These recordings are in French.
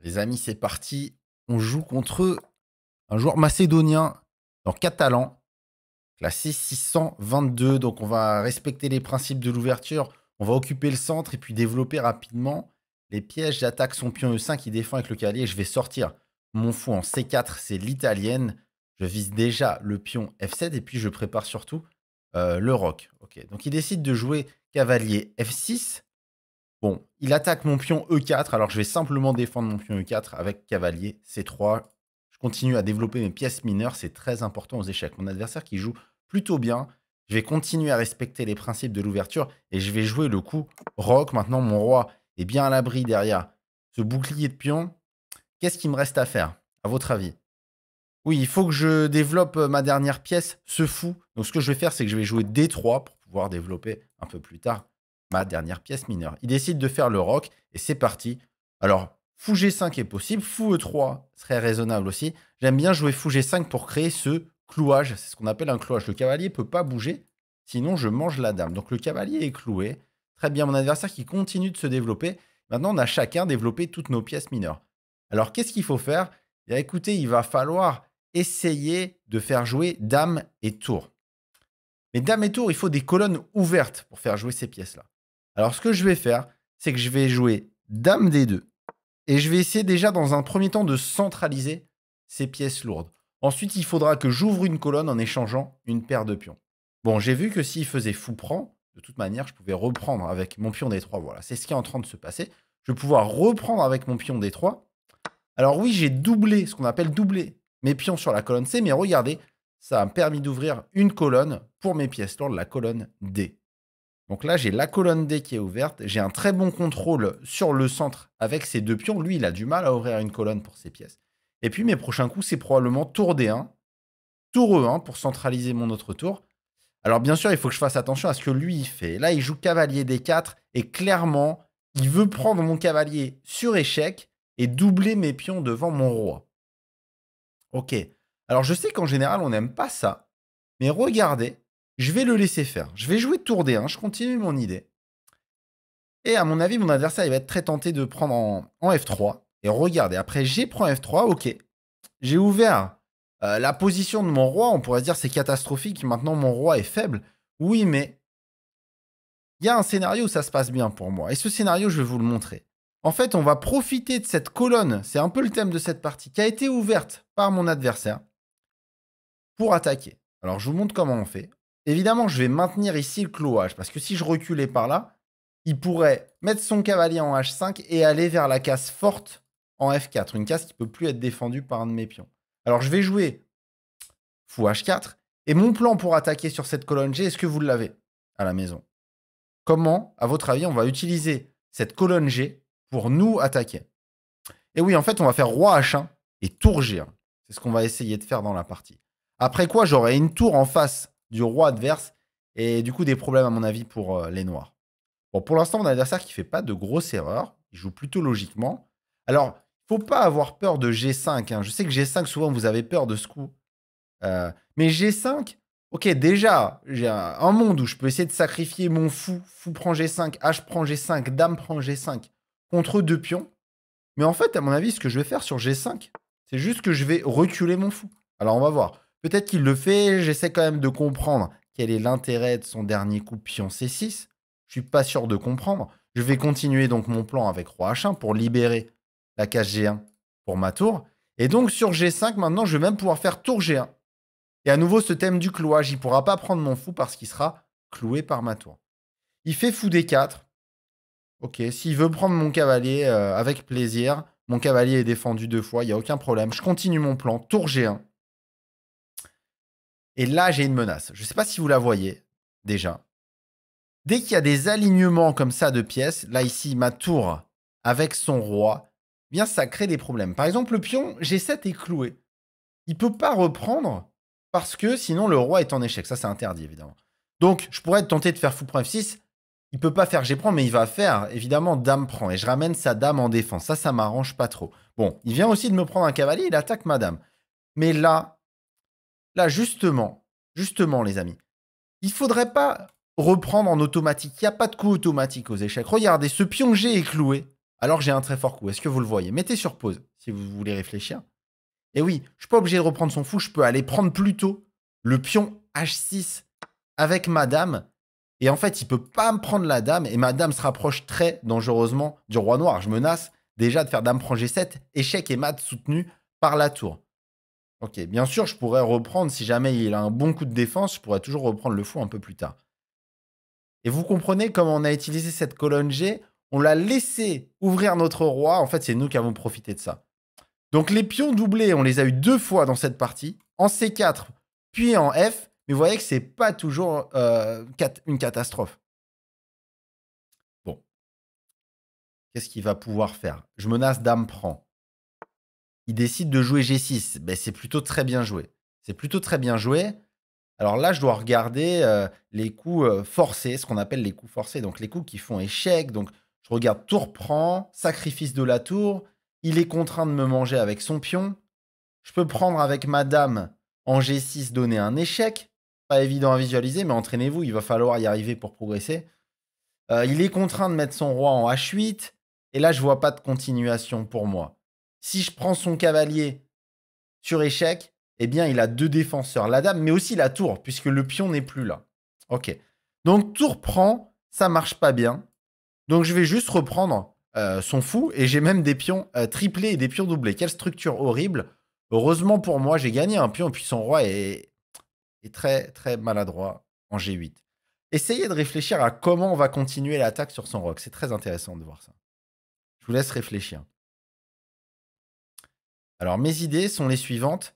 Les amis, c'est parti. On joue contre un joueur macédonien, en catalan, classé 622. Donc on va respecter les principes de l'ouverture. On va occuper le centre et puis développer rapidement les pièges. J'attaque son pion E5, qui défend avec le cavalier. Je vais sortir mon fou en C4, c'est l'italienne. Je vise déjà le pion F7 et puis je prépare surtout euh, le roc. Donc il décide de jouer cavalier F6. Bon, il attaque mon pion E4, alors je vais simplement défendre mon pion E4 avec cavalier C3. Je continue à développer mes pièces mineures, c'est très important aux échecs. Mon adversaire qui joue plutôt bien, je vais continuer à respecter les principes de l'ouverture et je vais jouer le coup rock. Maintenant, mon roi est bien à l'abri derrière ce bouclier de pion. Qu'est-ce qu'il me reste à faire, à votre avis Oui, il faut que je développe euh, ma dernière pièce, ce fou. Donc, ce que je vais faire, c'est que je vais jouer D3 pour pouvoir développer un peu plus tard ma dernière pièce mineure. Il décide de faire le rock et c'est parti. Alors, fou G5 est possible, fou E3 serait raisonnable aussi. J'aime bien jouer fou G5 pour créer ce clouage, c'est ce qu'on appelle un clouage. Le cavalier peut pas bouger, sinon je mange la dame. Donc le cavalier est cloué. Très bien, mon adversaire qui continue de se développer. Maintenant, on a chacun développé toutes nos pièces mineures. Alors, qu'est-ce qu'il faut faire eh Écoutez, il va falloir essayer de faire jouer dame et tour. Mais dame et tour, il faut des colonnes ouvertes pour faire jouer ces pièces-là. Alors, ce que je vais faire, c'est que je vais jouer Dame D2. Et je vais essayer déjà, dans un premier temps, de centraliser ces pièces lourdes. Ensuite, il faudra que j'ouvre une colonne en échangeant une paire de pions. Bon, j'ai vu que s'il faisait fou prend, de toute manière, je pouvais reprendre avec mon pion D3. Voilà, c'est ce qui est en train de se passer. Je vais pouvoir reprendre avec mon pion D3. Alors oui, j'ai doublé, ce qu'on appelle doublé, mes pions sur la colonne C, mais regardez, ça a permis d'ouvrir une colonne pour mes pièces lourdes, la colonne D. Donc là, j'ai la colonne D qui est ouverte. J'ai un très bon contrôle sur le centre avec ces deux pions. Lui, il a du mal à ouvrir une colonne pour ses pièces. Et puis, mes prochains coups, c'est probablement tour D1, tour E1 pour centraliser mon autre tour. Alors, bien sûr, il faut que je fasse attention à ce que lui, il fait. Là, il joue cavalier D4 et clairement, il veut prendre mon cavalier sur échec et doubler mes pions devant mon roi. Ok. Alors, je sais qu'en général, on n'aime pas ça. Mais regardez, je vais le laisser faire. Je vais jouer tour D1. Je continue mon idée. Et à mon avis, mon adversaire, il va être très tenté de prendre en, F3. Et regardez, après j'ai prend F3, ok. J'ai ouvert euh, la position de mon roi. On pourrait se dire c'est catastrophique. Maintenant, mon roi est faible. Oui, mais il y a un scénario où ça se passe bien pour moi. Et ce scénario, je vais vous le montrer. En fait, on va profiter de cette colonne, c'est un peu le thème de cette partie, qui a été ouverte par mon adversaire pour attaquer. Alors, je vous montre comment on fait. Évidemment, je vais maintenir ici le clouage, parce que si je reculais par là, il pourrait mettre son cavalier en H5 et aller vers la casse forte en F4, une casse qui ne peut plus être défendue par un de mes pions. Alors je vais jouer fou H4, et mon plan pour attaquer sur cette colonne G, est-ce que vous l'avez à la maison Comment, à votre avis, on va utiliser cette colonne G pour nous attaquer Et eh oui, en fait, on va faire roi H1 et tour G1. C'est ce qu'on va essayer de faire dans la partie. Après quoi, j'aurai une tour en face du roi adverse et du coup des problèmes à mon avis pour euh, les noirs. Bon, pour l'instant, mon adversaire qui fait pas de grosses erreurs, il joue plutôt logiquement. Alors, faut pas avoir peur de G5. Hein. Je sais que G5, souvent, vous avez peur de ce coup. Euh, mais G5, ok, déjà, j'ai un, un, monde où je peux essayer de sacrifier mon fou. Fou prend G5, H prend G5, Dame prend G5 contre deux pions. Mais en fait, à mon avis, ce que je vais faire sur G5, c'est juste que je vais reculer mon fou. Alors, on va voir. Peut-être qu'il le fait, j'essaie quand même de comprendre quel est l'intérêt de son dernier coup pion C6. Je suis pas sûr de comprendre. Je vais continuer donc mon plan avec roi H1 pour libérer la case G1 pour ma tour. Et donc sur G5, maintenant, je vais même pouvoir faire tour G1. Et à nouveau, ce thème du clouage, il pourra pas prendre mon fou parce qu'il sera cloué par ma tour. Il fait fou D4. Ok, s'il veut prendre mon cavalier euh, avec plaisir, mon cavalier est défendu deux fois, il n'y a aucun problème. Je continue mon plan, tour G1. Et là, j'ai une menace. Je ne sais pas si vous la voyez déjà. Dès qu'il y a des alignements comme ça de pièces, là ici, ma tour avec son roi, eh bien ça crée des problèmes. Par exemple, le pion G7 est cloué. Il ne peut pas reprendre parce que sinon le roi est en échec. Ça, c'est interdit, évidemment. Donc, je pourrais être tenté de faire fou 6 Il peut pas faire G prend, mais il va faire, évidemment, dame prend. Et je ramène sa dame en défense. Ça, ça m'arrange pas trop. Bon, il vient aussi de me prendre un cavalier, il attaque ma dame. Mais là, Là, justement, justement, les amis, il faudrait pas reprendre en automatique. Il n'y a pas de coup automatique aux échecs. Regardez, ce pion G est cloué. Alors j'ai un très fort coup. Est-ce que vous le voyez Mettez sur pause si vous voulez réfléchir. Et oui, je suis pas obligé de reprendre son fou. Je peux aller prendre plutôt le pion H6 avec ma dame. Et en fait, il peut pas me prendre la dame. Et ma dame se rapproche très dangereusement du roi noir. Je menace déjà de faire dame prend G7. Échec et mat soutenu par la tour. Ok, bien sûr, je pourrais reprendre, si jamais il a un bon coup de défense, je pourrais toujours reprendre le fou un peu plus tard. Et vous comprenez comment on a utilisé cette colonne G On l'a laissé ouvrir notre roi. En fait, c'est nous qui avons profité de ça. Donc les pions doublés, on les a eu deux fois dans cette partie, en C4 puis en F, mais vous voyez que c'est pas toujours euh, une catastrophe. Bon. Qu'est-ce qu'il va pouvoir faire Je menace dame prend il décide de jouer G6. Ben, c'est plutôt très bien joué. C'est plutôt très bien joué. Alors là, je dois regarder euh, les coups euh, forcés, ce qu'on appelle les coups forcés. Donc les coups qui font échec. Donc je regarde tour prend, sacrifice de la tour. Il est contraint de me manger avec son pion. Je peux prendre avec ma dame en G6, donner un échec. Pas évident à visualiser, mais entraînez-vous, il va falloir y arriver pour progresser. Euh, il est contraint de mettre son roi en H8. Et là, je vois pas de continuation pour moi si je prends son cavalier sur échec, eh bien, il a deux défenseurs, la dame, mais aussi la tour, puisque le pion n'est plus là. Ok. Donc, tour prend, ça marche pas bien. Donc, je vais juste reprendre euh, son fou, et j'ai même des pions euh, triplés et des pions doublés. Quelle structure horrible. Heureusement pour moi, j'ai gagné un pion, puis son roi est, est très, très maladroit en G8. Essayez de réfléchir à comment on va continuer l'attaque sur son roc. C'est très intéressant de voir ça. Je vous laisse réfléchir. Alors mes idées sont les suivantes.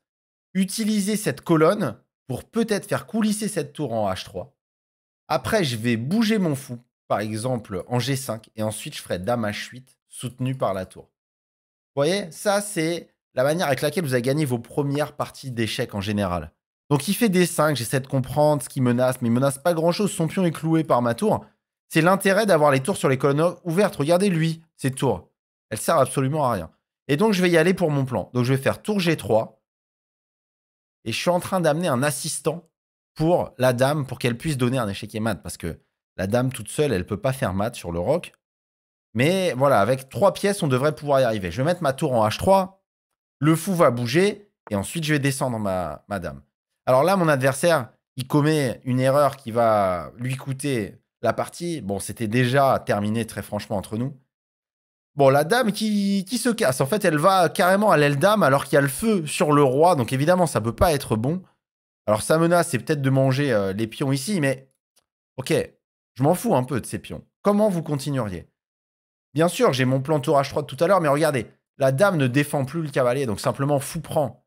Utiliser cette colonne pour peut-être faire coulisser cette tour en H3. Après, je vais bouger mon fou, par exemple en G5, et ensuite je ferai Dame H8 soutenu par la tour. Vous voyez, ça c'est la manière avec laquelle vous avez gagné vos premières parties d'échecs en général. Donc il fait D5, j'essaie de comprendre ce qui menace, mais il menace pas grand-chose, son pion est cloué par ma tour. C'est l'intérêt d'avoir les tours sur les colonnes ouvertes. Regardez lui, tours. tours ne servent absolument à rien. Et donc, je vais y aller pour mon plan. Donc, je vais faire tour G3. Et je suis en train d'amener un assistant pour la dame, pour qu'elle puisse donner un échec et mat. Parce que la dame toute seule, elle ne peut pas faire mat sur le roc. Mais voilà, avec trois pièces, on devrait pouvoir y arriver. Je vais mettre ma tour en H3. Le fou va bouger. Et ensuite, je vais descendre ma, ma dame. Alors là, mon adversaire, il commet une erreur qui va lui coûter la partie. Bon, c'était déjà terminé très franchement entre nous. Bon, la dame qui, qui, se casse, en fait, elle va carrément à l'aile dame alors qu'il y a le feu sur le roi, donc évidemment, ça ne peut pas être bon. Alors, sa menace, c'est peut-être de manger euh, les pions ici, mais ok, je m'en fous un peu de ces pions. Comment vous continueriez Bien sûr, j'ai mon plan tour H3 tout à l'heure, mais regardez, la dame ne défend plus le cavalier, donc simplement fou prend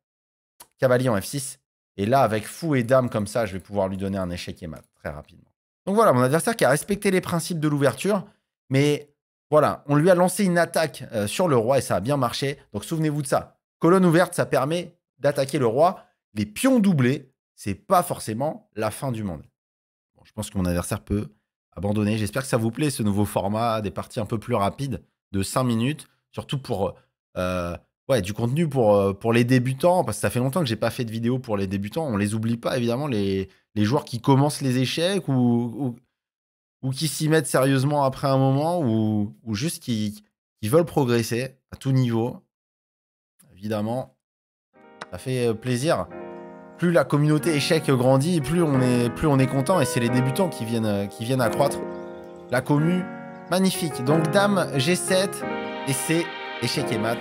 cavalier en F6. Et là, avec fou et dame comme ça, je vais pouvoir lui donner un échec et mat très rapidement. Donc voilà, mon adversaire qui a respecté les principes de l'ouverture, mais voilà, on lui a lancé une attaque euh, sur le roi et ça a bien marché. Donc souvenez-vous de ça. Colonne ouverte, ça permet d'attaquer le roi. Les pions doublés, c'est pas forcément la fin du monde. je pense que mon adversaire peut abandonner. J'espère que ça vous plaît ce nouveau format, des parties un peu plus rapides de 5 minutes, surtout pour euh, euh, ouais, du contenu pour, pour les débutants, parce que ça fait longtemps que j'ai pas fait de vidéo pour les débutants. On les oublie pas évidemment, les, les joueurs qui commencent les échecs ou ou qui s'y mettent sérieusement après un moment, ou, juste qui, veulent progresser à tout niveau. Évidemment, ça fait euh, plaisir. Plus la communauté échec grandit, plus on est, plus on est content, et c'est les débutants qui viennent, euh, qui viennent accroître la commu. Magnifique. Donc dame G7, et c'est échec et mat.